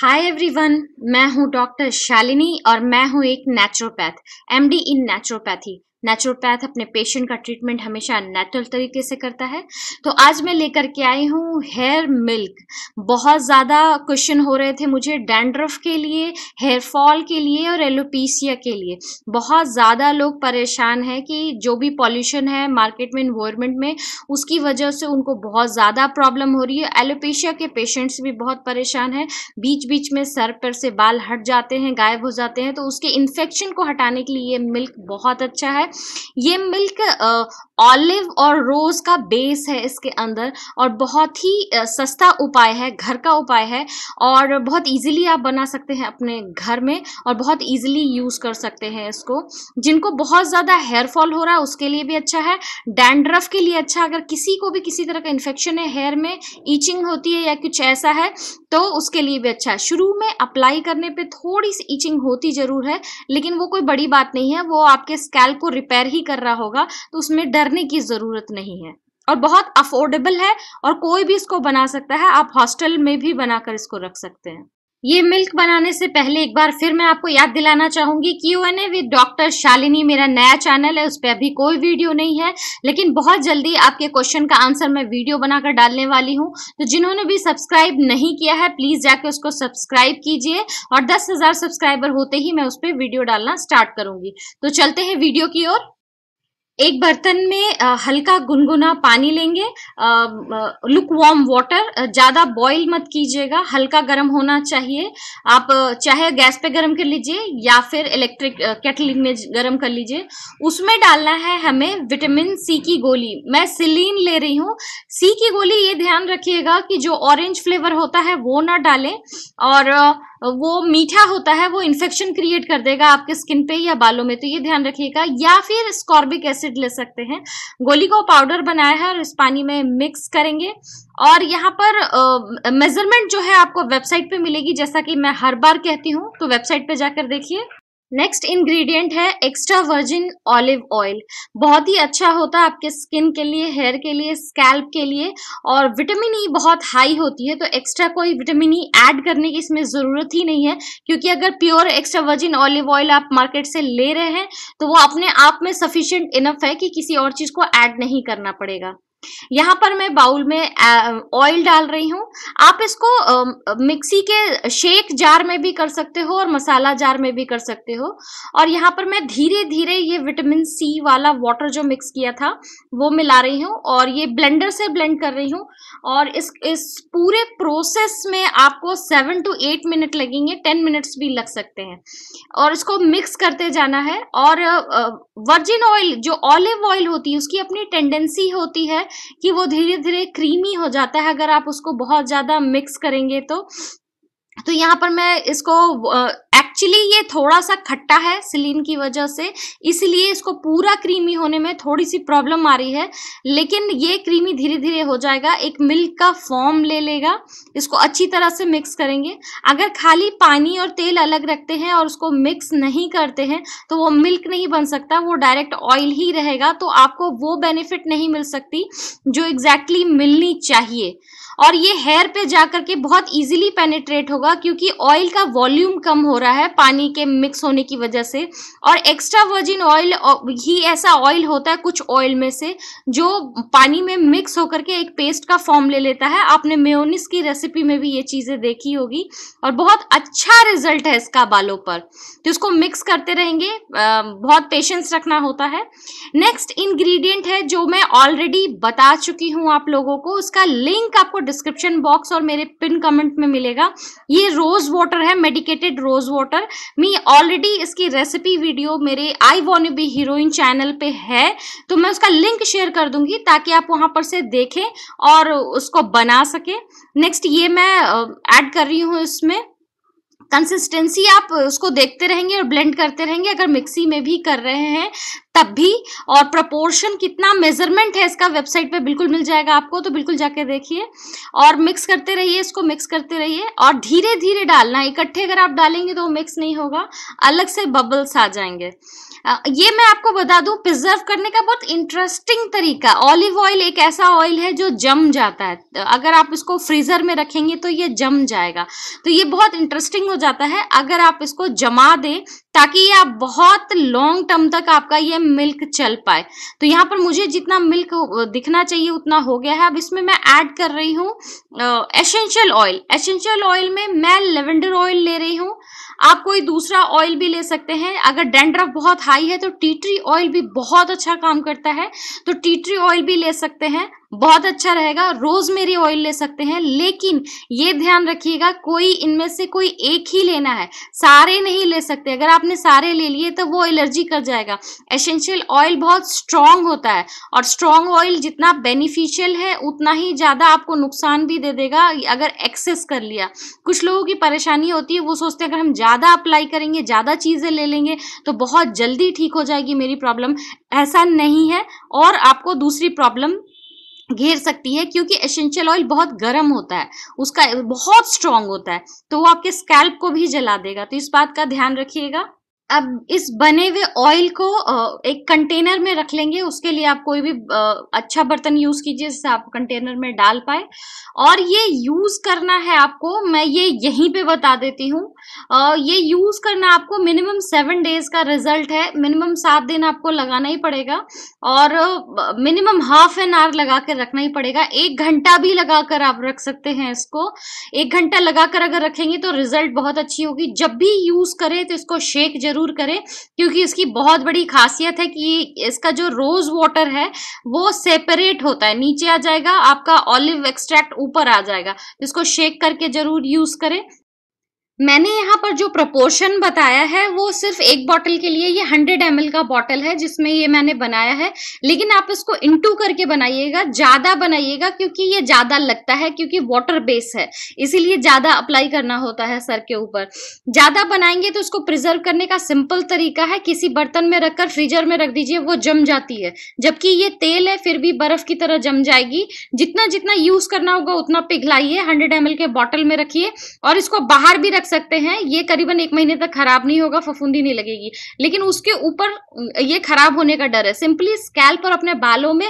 hi everyone मैं हूं doctor Shalini और मैं हूं एक naturopath MD in naturopathy naturopath अपने पेशेंट का ट्रीटमेंट हमेशा नेचुरल तरीके से करता है तो आज मैं लेकर के आई हूँ हेयर मिल्क बहुत ज़्यादा क्वेश्चन हो रहे थे मुझे डैंड्रफ के लिए हेयर फॉल के लिए और एलोपीसिया के लिए बहुत ज़्यादा लोग परेशान हैं कि जो भी पॉल्यूशन है मार्केट में इन्वायरमेंट में उसकी वजह से उनको बहुत ज़्यादा प्रॉब्लम हो रही है एलोपेशिया के पेशेंट्स भी बहुत परेशान हैं बीच बीच में सर पर से बाल हट जाते हैं गायब हो जाते हैं तो उसके इन्फेक्शन को हटाने के लिए ये मिल्क बहुत अच्छा है ये मिल्क ऑलिव और रोज़ का बेस है इसके अंदर और बहुत ही सस्ता उपाय है घर का उपाय है और बहुत इजीली आप बना सकते हैं अपने घर में और बहुत इजीली यूज़ कर सकते हैं इसको जिनको बहुत ज़्यादा हेयर फॉल हो रहा है उसके लिए भी अच्छा है डैंड्रफ के लिए अच्छा अगर किसी को भी किसी तरह का इन्फेक्शन है हेयर में ईचिंग होती है या कुछ ऐसा है तो उसके लिए भी अच्छा है शुरू में अप्लाई करने पर थोड़ी सी ईचिंग होती ज़रूर है लेकिन वो कोई बड़ी बात नहीं है वो आपके स्कैल को रिपेयर ही कर रहा होगा तो उसमें डर करने की ज़रूरत नहीं है और बहुत अफोर्डेबल है और कोई भी इसको बना सकता है आप हॉस्टल में भी बनाकर इसको रख सकते हैं ये मिल्क बनाने से पहले एक बार फिर मैं आपको याद दिलाना चाहूंगी कि U N A with doctor Shalini मेरा नया चैनल है उस पर अभी कोई वीडियो नहीं है लेकिन बहुत जल्दी आपके क्वेश्चन का आंसर मैं वीडियो बनाकर डालने वाली हूँ तो जिन्होंने भी सब्सक्राइब नहीं किया है प्लीज़ जाके उसको सब्सक्राइब कीजिए और दस हज़ार सब्सक्राइबर होते ही मैं उस पर वीडियो डालना स्टार्ट करूंगी तो चलते हैं वीडियो की ओर एक बर्तन में हल्का गुनगुना पानी लेंगे लुक वार्म वाटर ज़्यादा बॉईल मत कीजिएगा हल्का गर्म होना चाहिए आप चाहे गैस पे गर्म कर लीजिए या फिर इलेक्ट्रिक केटल में गर्म कर लीजिए उसमें डालना है हमें विटामिन सी की गोली मैं सिलीन ले रही हूँ सी की गोली ये ध्यान रखिएगा कि जो ऑरेंज फ्लेवर होता है वो ना डालें और वो मीठा होता है वो इन्फेक्शन क्रिएट कर देगा आपके स्किन पे या बालों में तो ये ध्यान रखिएगा या फिर स्कॉर्बिक एसिड ले सकते हैं गोली को पाउडर बनाया है और इस पानी में मिक्स करेंगे और यहाँ पर मेजरमेंट जो है आपको वेबसाइट पे मिलेगी जैसा कि मैं हर बार कहती हूँ तो वेबसाइट पे जाकर देखिए नेक्स्ट इंग्रेडिएंट है एक्स्ट्रा वर्जिन ऑलिव ऑयल बहुत ही अच्छा होता है आपके स्किन के लिए हेयर के लिए स्कैल्प के लिए और विटामिन ई e बहुत हाई होती है तो एक्स्ट्रा कोई विटामिन ई e ऐड करने की इसमें ज़रूरत ही नहीं है क्योंकि अगर pure extra virgin olive oil आप मार्केट से ले रहे हैं तो वो अपने आप में सफिशियंट इनफ है कि किसी और चीज़ को ऐड नहीं करना पड़ेगा यहाँ पर मैं बाउल में ऑयल डाल रही हूँ आप इसको मिक्सी के शेक जार में भी कर सकते हो और मसाला जार में भी कर सकते हो और यहाँ पर मैं धीरे धीरे ये विटामिन सी वाला वाटर जो मिक्स किया था वो मिला रही हूँ और ये ब्लेंडर से ब्लेंड कर रही हूँ और इस इस पूरे प्रोसेस में आपको सेवन टू एट मिनट लगेंगे टेन मिनट्स भी लग सकते हैं और इसको मिक्स करते जाना है और वर्जिन ऑयल जो ऑलिव ऑयल होती है उसकी अपनी टेंडेंसी होती है कि वो धीरे धीरे क्रीमी हो जाता है अगर आप उसको बहुत ज़्यादा मिक्स करेंगे तो तो यहाँ पर मैं इसको एक्चुअली ये थोड़ा सा खट्टा है सिलीन की वजह से इसलिए इसको पूरा क्रीमी होने में थोड़ी सी प्रॉब्लम आ रही है लेकिन ये क्रीमी धीरे धीरे हो जाएगा एक मिल्क का फॉर्म ले लेगा इसको अच्छी तरह से मिक्स करेंगे अगर खाली पानी और तेल अलग रखते हैं और उसको मिक्स नहीं करते हैं तो वो मिल्क नहीं बन सकता वो डायरेक्ट ऑयल ही रहेगा तो आपको वो बेनिफिट नहीं मिल सकती जो एग्जैक्टली exactly मिलनी चाहिए और ये हेयर पे जा करके बहुत इजीली पेनिट्रेट होगा क्योंकि ऑयल का वॉल्यूम कम हो रहा है है पानी के मिक्स होने की वजह से और एक्स्ट्रा वर्जिन ऑयल ही ऐसा ऑयल होता है कुछ ऑयल में से जो पानी में मिक्स होकर के एक पेस्ट का फॉर्म ले लेता है आपने मेयोनिस की रेसिपी में भी ये चीज़ें देखी होगी और बहुत अच्छा रिजल्ट है इसका बालों पर तो इसको मिक्स करते रहेंगे बहुत पेशेंस रखना होता है नेक्स्ट इंग्रेडिएंट है जो मैं ऑलरेडी बता चुकी हूँ आप लोगों को उसका लिंक आपको डिस्क्रिप्शन बॉक्स और मेरे पिन कमेंट में मिलेगा ये रोज़ वाटर है मेडिकेटेड रोज़ वाटर वाटर मी ऑलरेडी इसकी रेसिपी वीडियो मेरे I want be heroine channel पे है तो मैं उसका लिंक शेयर कर दूंगी ताकि आप वहाँ पर से देखें और उसको बना सके नेक्स्ट ये मैं ऐड कर रही हूँ इसमें कंसिस्टेंसी आप उसको देखते रहेंगे और ब्लेंड करते रहेंगे अगर मिक्सी में भी कर रहे हैं तब भी और प्रपोर्शन कितना मेजरमेंट है इसका वेबसाइट पे बिल्कुल मिल जाएगा आपको तो बिल्कुल जाके देखिए और मिक्स करते रहिए इसको मिक्स करते रहिए और धीरे धीरे डालना इकट्ठे अगर आप डालेंगे तो मिक्स नहीं होगा अलग से बबल्स आ जाएंगे ये मैं आपको बता दूं प्रिजर्व करने का बहुत इंटरेस्टिंग तरीका ऑलिव ऑयल एक ऐसा ऑयल है जो जम जाता है अगर आप इसको फ्रीजर में रखेंगे तो ये जम जाएगा तो ये बहुत इंटरेस्टिंग हो जाता है अगर आप इसको जमा दें ताकि ये आप बहुत लॉन्ग टर्म तक आपका ये मिल्क चल पाए तो यहाँ पर मुझे जितना मिल्क दिखना चाहिए उतना हो गया है अब इसमें मैं ऐड कर रही हूँ एसेंशियल ऑयल एसेंशियल ऑयल में मैं लेवेंडर ऑयल ले रही हूँ आप कोई दूसरा ऑयल भी ले सकते हैं अगर डेंड्रफ बहुत हाई है तो ट्री ऑयल भी बहुत अच्छा काम करता है तो ट्री ऑयल भी ले सकते हैं बहुत अच्छा रहेगा रोजमेरी ऑयल ले सकते हैं लेकिन ये ध्यान रखिएगा कोई इनमें से कोई एक ही लेना है सारे नहीं ले सकते अगर आपने सारे ले लिए तो वो एलर्जी कर जाएगा एसेंशियल ऑयल बहुत स्ट्रांग होता है और स्ट्रांग ऑयल जितना बेनिफिशियल है उतना ही ज़्यादा आपको नुकसान भी दे देगा अगर एक्सेस कर लिया कुछ लोगों की परेशानी होती है वो सोचते हैं अगर हम ज़्यादा अप्लाई करेंगे ज़्यादा चीज़ें ले लेंगे तो बहुत जल्दी ठीक हो जाएगी मेरी प्रॉब्लम ऐसा नहीं है और आपको दूसरी प्रॉब्लम घेर सकती है क्योंकि एसेंशियल ऑयल बहुत गर्म होता है उसका बहुत स्ट्रांग होता है तो वो आपके स्कैल्प को भी जला देगा तो इस बात का ध्यान रखिएगा अब इस बने हुए ऑयल को एक कंटेनर में रख लेंगे उसके लिए आप कोई भी अच्छा बर्तन यूज कीजिए जिससे आप कंटेनर में डाल पाए और ये यूज करना है आपको मैं ये यहीं पे बता देती हूँ ये यूज करना आपको मिनिमम सेवन डेज का रिजल्ट है मिनिमम सात दिन आपको लगाना ही पड़ेगा और मिनिमम हाफ एन आवर लगा कर रखना ही पड़ेगा एक घंटा भी लगा कर आप रख सकते हैं इसको एक घंटा लगा कर अगर रखेंगे तो रिजल्ट बहुत अच्छी होगी जब भी यूज करें तो इसको शेक ज़रूर करें क्योंकि इसकी बहुत बड़ी खासियत है कि इसका जो रोज़ वाटर है वो सेपरेट होता है नीचे आ जाएगा आपका ऑलिव एक्सट्रैक्ट ऊपर आ जाएगा इसको शेक करके ज़रूर यूज़ करें मैंने यहाँ पर जो प्रपोर्शन बताया है वो सिर्फ एक बॉटल के लिए ये 100 एम का बॉटल है जिसमें ये मैंने बनाया है लेकिन आप इसको इंटू करके बनाइएगा ज़्यादा बनाइएगा क्योंकि ये ज़्यादा लगता है क्योंकि वाटर बेस है इसीलिए ज़्यादा अप्लाई करना होता है सर के ऊपर ज़्यादा बनाएंगे तो उसको प्रिजर्व करने का सिंपल तरीका है किसी बर्तन में रखकर फ्रीजर में रख दीजिए वो जम जाती है जबकि ये तेल है फिर भी बर्फ़ की तरह जम जाएगी जितना जितना यूज़ करना होगा उतना पिघलाइए हंड्रेड एम के बॉटल में रखिए और इसको बाहर भी रख रख सकते हैं ये करीबन एक महीने तक खराब नहीं होगा फफूंदी नहीं लगेगी लेकिन उसके ऊपर ये खराब होने का डर है सिंपली स्कैल्प और अपने बालों में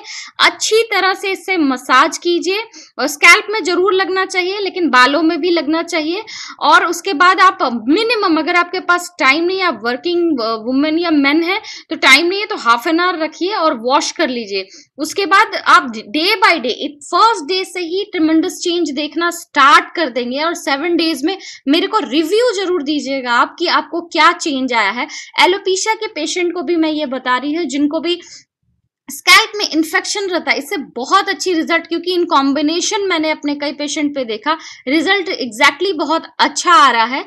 अच्छी तरह से इससे मसाज कीजिए और स्कैल्प में जरूर लगना चाहिए लेकिन बालों में भी लगना चाहिए और उसके बाद आप मिनिमम अगर आपके पास टाइम नहीं है आप वर्किंग वुमेन या मेन है तो टाइम नहीं है तो हाफ एन आवर रखिए और वॉश कर लीजिए उसके बाद आप day by day first day से ही ट्रिमेंडस चेंज देखना स्टार्ट कर देंगे और सेवन डेज में मेरे को रिव्यू जरूर दीजिएगा आप कि आपको क्या चेंज आया है एलोपीशिया के पेशेंट को भी मैं ये बता रही हूँ जिनको भी स्कैल्प में इन्फेक्शन रहता है इससे बहुत अच्छी रिजल्ट क्योंकि इन कॉम्बिनेशन मैंने अपने कई पेशेंट पे देखा रिजल्ट एग्जैक्टली exactly बहुत अच्छा आ रहा है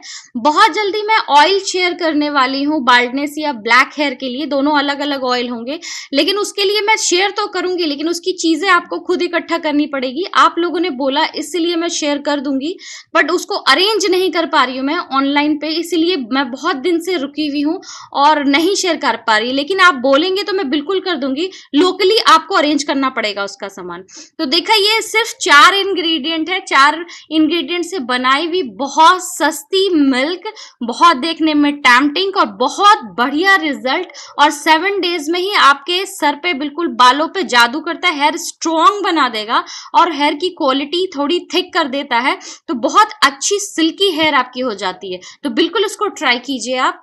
बहुत जल्दी मैं ऑयल शेयर करने वाली हूँ बाल्डनेस या ब्लैक हेयर के लिए दोनों अलग अलग ऑयल होंगे लेकिन उसके लिए मैं शेयर तो करूंगी लेकिन उसकी चीज़ें आपको खुद इकट्ठा करनी पड़ेगी आप लोगों ने बोला इसलिए मैं शेयर कर दूंगी बट उसको अरेंज नहीं कर पा रही हूँ मैं ऑनलाइन पे इसीलिए मैं बहुत दिन से रुकी हुई हूँ और नहीं शेयर कर पा रही लेकिन आप बोलेंगे तो मैं बिल्कुल कर दूंगी लोकली आपको अरेंज करना पड़ेगा उसका सामान तो देखा ये सिर्फ चार इंग्रेडिएंट है चार इंग्रेडिएंट से बनाई हुई बहुत सस्ती मिल्क बहुत देखने में टैमटिंग और बहुत बढ़िया रिजल्ट और सेवन डेज में ही आपके सर पे बिल्कुल बालों पे जादू करता है हेयर स्ट्रॉन्ग बना देगा और हेयर की क्वालिटी थोड़ी थिक कर देता है तो बहुत अच्छी सिल्की हेयर आपकी हो जाती है तो बिल्कुल उसको ट्राई कीजिए आप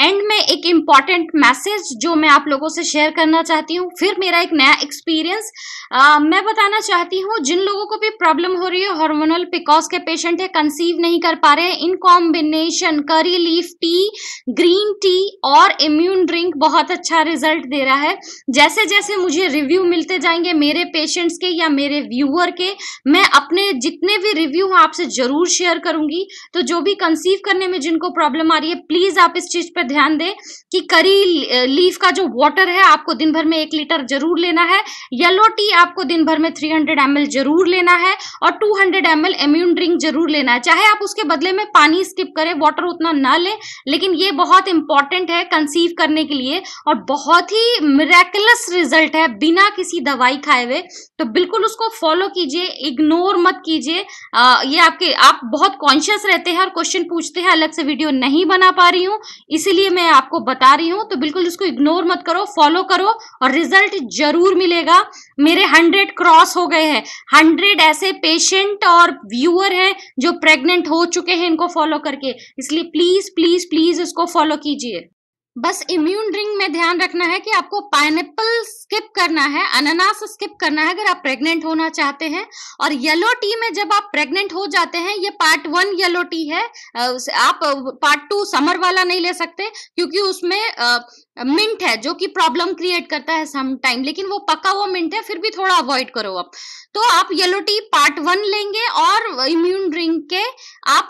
एंड में एक इम्पॉर्टेंट मैसेज जो मैं आप लोगों से शेयर करना चाहती हूँ फिर मेरा एक नया एक्सपीरियंस मैं बताना चाहती हूँ जिन लोगों को भी प्रॉब्लम हो रही है हार्मोनल पिकॉस के पेशेंट है कंसीव नहीं कर पा रहे हैं in combination curry leaf tea green tea और इम्यून ड्रिंक बहुत अच्छा रिजल्ट दे रहा है जैसे जैसे मुझे रिव्यू मिलते जाएंगे मेरे पेशेंट्स के या मेरे व्यूअर के मैं अपने जितने भी रिव्यू हैं आपसे जरूर शेयर करूंगी तो जो भी कंसीव करने में जिनको प्रॉब्लम आ रही है प्लीज़ आप इस चीज़ पर ध्यान दें कि करी लीफ का जो वाटर है आपको दिन भर में एक लीटर जरूर लेना है येलो टी आपको दिन भर में 300 हंड्रेड जरूर लेना है और 200 हंड्रेड एम इम्यून ड्रिंक जरूर लेना है चाहे आप उसके बदले में पानी स्किप करें वाटर उतना ना लें लेकिन ये बहुत इंपॉर्टेंट है कंसीव करने के लिए और बहुत ही मिराकुलस रिजल्ट है बिना किसी दवाई खाए हुए तो बिल्कुल उसको फॉलो कीजिए इग्नोर मत कीजिए ये आपके आप बहुत कॉन्शियस रहते हैं और क्वेश्चन पूछते हैं अलग से वीडियो नहीं बना पा रही हूँ इसीलिए इसीलिए मैं आपको बता रही हूँ तो बिल्कुल इसको इग्नोर मत करो फॉलो करो और रिजल्ट जरूर मिलेगा मेरे हंड्रेड क्रॉस हो गए हैं हंड्रेड ऐसे पेशेंट और व्यूअर हैं जो प्रेग्नेंट हो चुके हैं इनको फॉलो करके इसलिए प्लीज प्लीज प्लीज इसको फॉलो कीजिए बस इम्यून ड्रिंक में ध्यान रखना है कि आपको पाइनएप्पल स्किप करना है अनानास स्किप करना है अगर आप प्रेग्नेंट होना चाहते हैं और येलो टी में जब आप प्रेग्नेंट हो जाते हैं ये पार्ट वन येलो टी है आप पार्ट टू समर वाला नहीं ले सकते क्योंकि उसमें मिंट है जो कि प्रॉब्लम क्रिएट करता है सम टाइम लेकिन वो पका हुआ मिंट है फिर भी थोड़ा अवॉइड करो आप तो आप येलो टी पार्ट वन लेंगे और इम्यून ड्रिंक के आप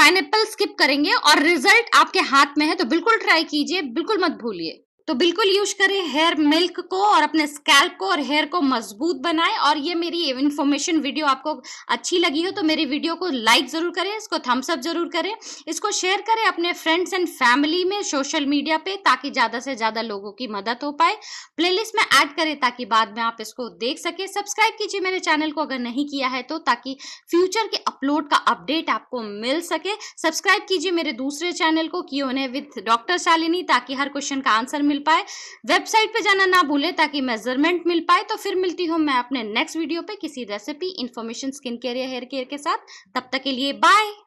पाइनएप्पल स्किप करेंगे और रिजल्ट आपके हाथ में है तो बिल्कुल ट्राई कीजिए बिल्कुल मत भूलिए तो बिल्कुल यूज करें हेयर मिल्क को और अपने स्कैल्प को और हेयर को मजबूत बनाएं और ये मेरी इन्फॉर्मेशन वीडियो आपको अच्छी लगी हो तो मेरी वीडियो को लाइक ज़रूर करें इसको थम्स अप ज़रूर करें इसको शेयर करें अपने फ्रेंड्स एंड फैमिली में सोशल मीडिया पे ताकि ज़्यादा से ज़्यादा लोगों की मदद हो पाए प्ले में ऐड करें ताकि बाद में आप इसको देख सके सब्सक्राइब कीजिए मेरे चैनल को अगर नहीं किया है तो ताकि फ्यूचर के अपलोड का अपडेट आपको मिल सके सब्सक्राइब कीजिए मेरे दूसरे चैनल को क्यों विद डॉक्टर शालिनी ताकि हर क्वेश्चन का आंसर मिल मिल पाए वेबसाइट पे जाना ना भूले ताकि मेजरमेंट मिल पाए तो फिर मिलती हूँ मैं अपने नेक्स्ट वीडियो पे किसी रेसिपी इन्फॉर्मेशन स्किन केयर या हेयर केयर के साथ तब तक के लिए बाय